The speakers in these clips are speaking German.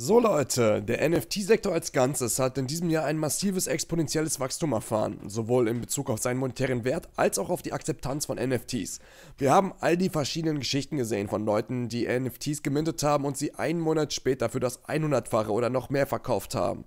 So Leute, der NFT-Sektor als Ganzes hat in diesem Jahr ein massives exponentielles Wachstum erfahren, sowohl in Bezug auf seinen monetären Wert als auch auf die Akzeptanz von NFTs. Wir haben all die verschiedenen Geschichten gesehen von Leuten, die NFTs gemintet haben und sie einen Monat später für das 100-fache oder noch mehr verkauft haben.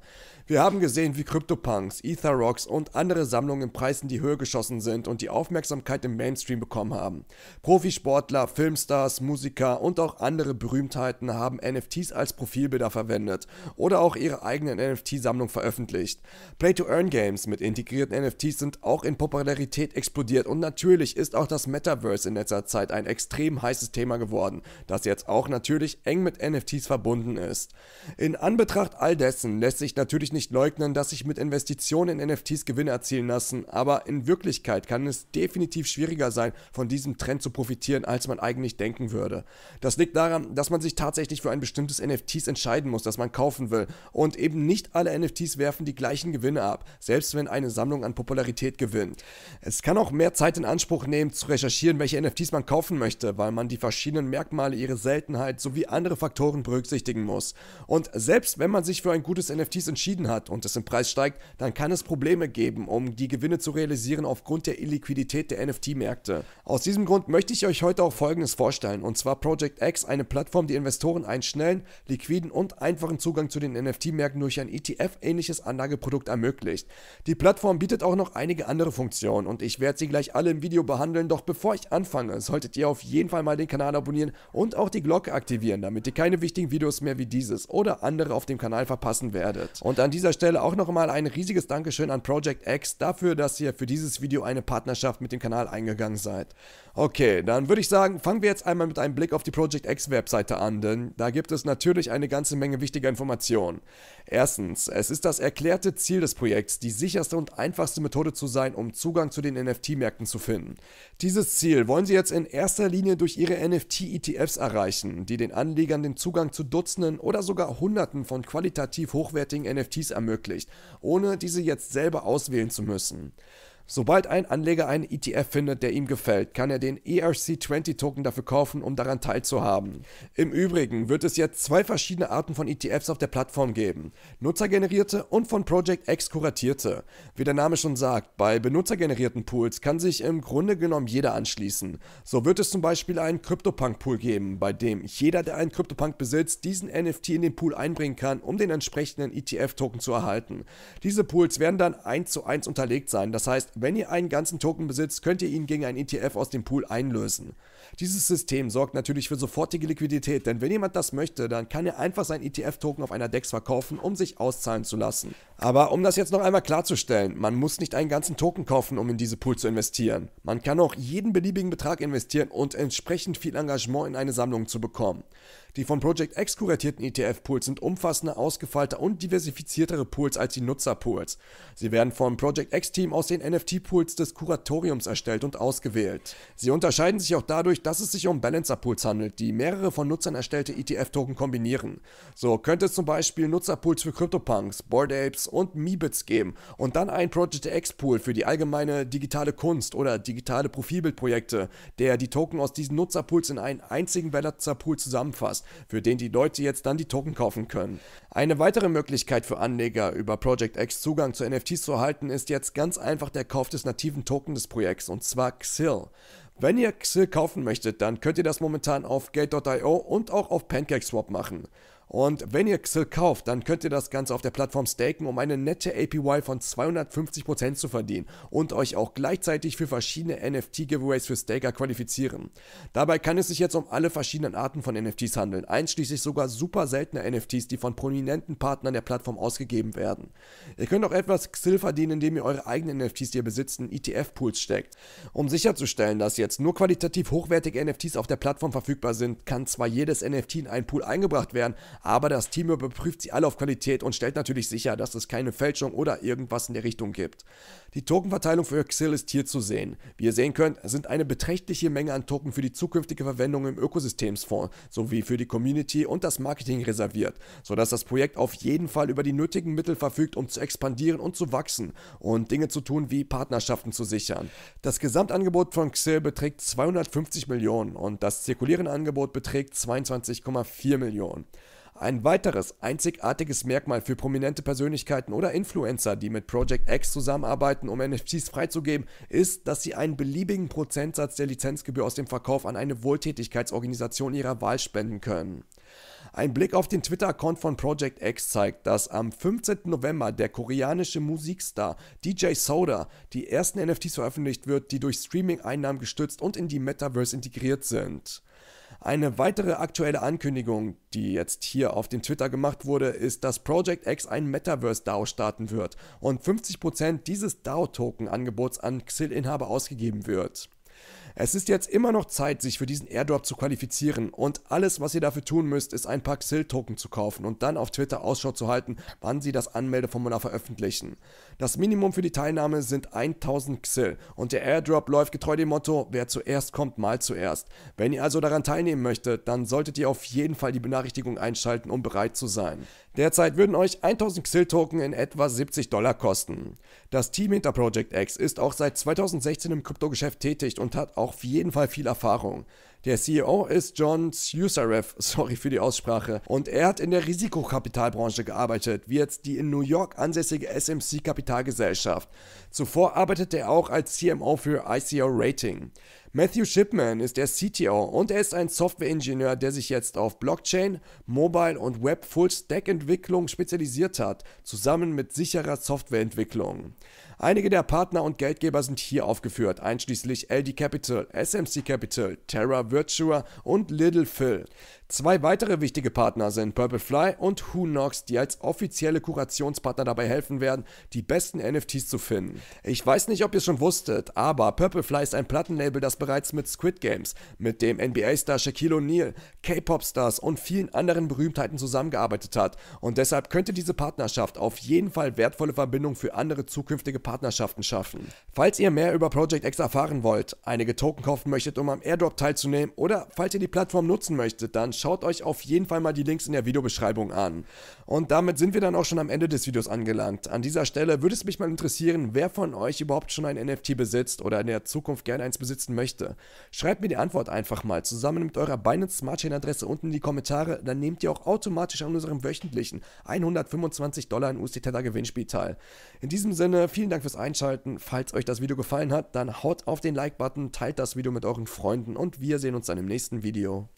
Wir haben gesehen, wie CryptoPunks, EtherRocks und andere Sammlungen in Preisen die Höhe geschossen sind und die Aufmerksamkeit im Mainstream bekommen haben. Profisportler, Filmstars, Musiker und auch andere Berühmtheiten haben NFTs als Profilbilder verwendet verwendet oder auch ihre eigenen NFT-Sammlung veröffentlicht. Play-to-Earn-Games mit integrierten NFTs sind auch in Popularität explodiert und natürlich ist auch das Metaverse in letzter Zeit ein extrem heißes Thema geworden, das jetzt auch natürlich eng mit NFTs verbunden ist. In Anbetracht all dessen lässt sich natürlich nicht leugnen, dass sich mit Investitionen in NFTs Gewinne erzielen lassen, aber in Wirklichkeit kann es definitiv schwieriger sein, von diesem Trend zu profitieren, als man eigentlich denken würde. Das liegt daran, dass man sich tatsächlich für ein bestimmtes NFTs entscheiden muss, das man kaufen will. Und eben nicht alle NFTs werfen die gleichen Gewinne ab, selbst wenn eine Sammlung an Popularität gewinnt. Es kann auch mehr Zeit in Anspruch nehmen, zu recherchieren, welche NFTs man kaufen möchte, weil man die verschiedenen Merkmale, ihre Seltenheit sowie andere Faktoren berücksichtigen muss. Und selbst wenn man sich für ein gutes NFTs entschieden hat und es im Preis steigt, dann kann es Probleme geben, um die Gewinne zu realisieren aufgrund der Illiquidität der NFT-Märkte. Aus diesem Grund möchte ich euch heute auch Folgendes vorstellen, und zwar Project X, eine Plattform, die Investoren einen schnellen, liquiden und einfachen Zugang zu den NFT-Märkten durch ein ETF-ähnliches Anlageprodukt ermöglicht. Die Plattform bietet auch noch einige andere Funktionen und ich werde sie gleich alle im Video behandeln, doch bevor ich anfange, solltet ihr auf jeden Fall mal den Kanal abonnieren und auch die Glocke aktivieren, damit ihr keine wichtigen Videos mehr wie dieses oder andere auf dem Kanal verpassen werdet. Und an dieser Stelle auch nochmal ein riesiges Dankeschön an Project X dafür, dass ihr für dieses Video eine Partnerschaft mit dem Kanal eingegangen seid. Okay, dann würde ich sagen, fangen wir jetzt einmal mit einem Blick auf die Project X Webseite an, denn da gibt es natürlich eine ganze Menge Menge wichtiger Informationen. Erstens, es ist das erklärte Ziel des Projekts, die sicherste und einfachste Methode zu sein, um Zugang zu den NFT-Märkten zu finden. Dieses Ziel wollen Sie jetzt in erster Linie durch Ihre NFT-ETFs erreichen, die den Anlegern den Zugang zu Dutzenden oder sogar Hunderten von qualitativ hochwertigen NFTs ermöglicht, ohne diese jetzt selber auswählen zu müssen. Sobald ein Anleger einen ETF findet, der ihm gefällt, kann er den ERC20-Token dafür kaufen, um daran teilzuhaben. Im Übrigen wird es jetzt zwei verschiedene Arten von ETFs auf der Plattform geben. Nutzergenerierte und von Project X kuratierte. Wie der Name schon sagt, bei benutzergenerierten Pools kann sich im Grunde genommen jeder anschließen. So wird es zum Beispiel einen CryptoPunk-Pool geben, bei dem jeder, der einen CryptoPunk besitzt, diesen NFT in den Pool einbringen kann, um den entsprechenden ETF-Token zu erhalten. Diese Pools werden dann 1 zu 1 unterlegt sein, das heißt, wenn ihr einen ganzen Token besitzt, könnt ihr ihn gegen einen ETF aus dem Pool einlösen. Dieses System sorgt natürlich für sofortige Liquidität, denn wenn jemand das möchte, dann kann er einfach seinen ETF-Token auf einer DEX verkaufen, um sich auszahlen zu lassen. Aber um das jetzt noch einmal klarzustellen, man muss nicht einen ganzen Token kaufen, um in diese Pool zu investieren. Man kann auch jeden beliebigen Betrag investieren und entsprechend viel Engagement in eine Sammlung zu bekommen. Die von Project X kuratierten ETF-Pools sind umfassender, ausgefeilter und diversifiziertere Pools als die Nutzerpools. Sie werden vom Project X-Team aus den NFT NFT-Pools des Kuratoriums erstellt und ausgewählt. Sie unterscheiden sich auch dadurch, dass es sich um Balancer-Pools handelt, die mehrere von Nutzern erstellte ETF-Token kombinieren. So könnte es zum Beispiel Nutzerpools für CryptoPunks, Bored Apes und Meebits geben und dann ein Project X-Pool für die allgemeine digitale Kunst oder digitale Profilbildprojekte, der die Token aus diesen Nutzerpools in einen einzigen Balancer-Pool zusammenfasst, für den die Leute jetzt dann die Token kaufen können. Eine weitere Möglichkeit für Anleger, über Project X Zugang zu NFTs zu erhalten, ist jetzt ganz einfach der Kauf des nativen Token des Projekts und zwar Xil. Wenn ihr Xil kaufen möchtet, dann könnt ihr das momentan auf Gate.io und auch auf PancakeSwap machen. Und wenn ihr Xil kauft, dann könnt ihr das Ganze auf der Plattform staken, um eine nette APY von 250% zu verdienen und euch auch gleichzeitig für verschiedene NFT-Giveaways für Staker qualifizieren. Dabei kann es sich jetzt um alle verschiedenen Arten von NFTs handeln, einschließlich sogar super seltener NFTs, die von prominenten Partnern der Plattform ausgegeben werden. Ihr könnt auch etwas Xil verdienen, indem ihr eure eigenen NFTs, die ihr besitzt, in ETF-Pools steckt. Um sicherzustellen, dass jetzt nur qualitativ hochwertige NFTs auf der Plattform verfügbar sind, kann zwar jedes NFT in einen Pool eingebracht werden, aber das Team überprüft sie alle auf Qualität und stellt natürlich sicher, dass es keine Fälschung oder irgendwas in der Richtung gibt. Die Tokenverteilung für Xil ist hier zu sehen. Wie ihr sehen könnt, sind eine beträchtliche Menge an Token für die zukünftige Verwendung im Ökosystemsfonds sowie für die Community und das Marketing reserviert, sodass das Projekt auf jeden Fall über die nötigen Mittel verfügt, um zu expandieren und zu wachsen und Dinge zu tun wie Partnerschaften zu sichern. Das Gesamtangebot von Xil beträgt 250 Millionen und das zirkulierende Angebot beträgt 22,4 Millionen. Ein weiteres einzigartiges Merkmal für prominente Persönlichkeiten oder Influencer, die mit Project X zusammenarbeiten, um NFTs freizugeben, ist, dass sie einen beliebigen Prozentsatz der Lizenzgebühr aus dem Verkauf an eine Wohltätigkeitsorganisation ihrer Wahl spenden können. Ein Blick auf den Twitter-Account von Project X zeigt, dass am 15. November der koreanische Musikstar DJ Soda die ersten NFTs veröffentlicht wird, die durch Streaming-Einnahmen gestützt und in die Metaverse integriert sind. Eine weitere aktuelle Ankündigung, die jetzt hier auf dem Twitter gemacht wurde, ist, dass Project X ein Metaverse DAO starten wird und 50% dieses DAO-Token-Angebots an xil inhaber ausgegeben wird. Es ist jetzt immer noch Zeit, sich für diesen Airdrop zu qualifizieren und alles, was ihr dafür tun müsst, ist ein paar Xill-Token zu kaufen und dann auf Twitter Ausschau zu halten, wann sie das Anmeldeformular veröffentlichen. Das Minimum für die Teilnahme sind 1000 Xill und der Airdrop läuft getreu dem Motto, wer zuerst kommt, mal zuerst. Wenn ihr also daran teilnehmen möchtet, dann solltet ihr auf jeden Fall die Benachrichtigung einschalten, um bereit zu sein. Derzeit würden euch 1000 Xill-Token in etwa 70 Dollar kosten. Das Team hinter Project X ist auch seit 2016 im Kryptogeschäft tätig und hat auch auf jeden Fall viel Erfahrung. Der CEO ist John Susarev, sorry für die Aussprache, und er hat in der Risikokapitalbranche gearbeitet, wie jetzt die in New York ansässige SMC Kapitalgesellschaft. Zuvor arbeitete er auch als CMO für ICO Rating. Matthew Shipman ist der CTO und er ist ein Softwareingenieur, der sich jetzt auf Blockchain, Mobile und Web Full Stack Entwicklung spezialisiert hat, zusammen mit sicherer Softwareentwicklung. Einige der Partner und Geldgeber sind hier aufgeführt, einschließlich LD Capital, SMC Capital, Terra Virtua und Little Phil. Zwei weitere wichtige Partner sind Purple Fly und Who Knox, die als offizielle Kurationspartner dabei helfen werden, die besten NFTs zu finden. Ich weiß nicht, ob ihr es schon wusstet, aber Purple Fly ist ein Plattenlabel, das bereits mit Squid Games, mit dem NBA-Star Shaquille O'Neal, K-Pop-Stars und vielen anderen Berühmtheiten zusammengearbeitet hat. Und deshalb könnte diese Partnerschaft auf jeden Fall wertvolle Verbindungen für andere zukünftige Partnerschaften schaffen. Falls ihr mehr über Project X erfahren wollt, einige Token kaufen möchtet, um am Airdrop teilzunehmen oder falls ihr die Plattform nutzen möchtet, dann schaut euch auf jeden Fall mal die Links in der Videobeschreibung an. Und damit sind wir dann auch schon am Ende des Videos angelangt. An dieser Stelle würde es mich mal interessieren, wer von euch überhaupt schon ein NFT besitzt oder in der Zukunft gerne eins besitzen möchte. Schreibt mir die Antwort einfach mal zusammen mit eurer Binance Smart Chain Adresse unten in die Kommentare, dann nehmt ihr auch automatisch an unserem wöchentlichen 125 Dollar in USD USDT Gewinnspiel teil. In diesem Sinne, vielen Dank fürs Einschalten. Falls euch das Video gefallen hat, dann haut auf den Like-Button, teilt das Video mit euren Freunden und wir sehen uns dann im nächsten Video.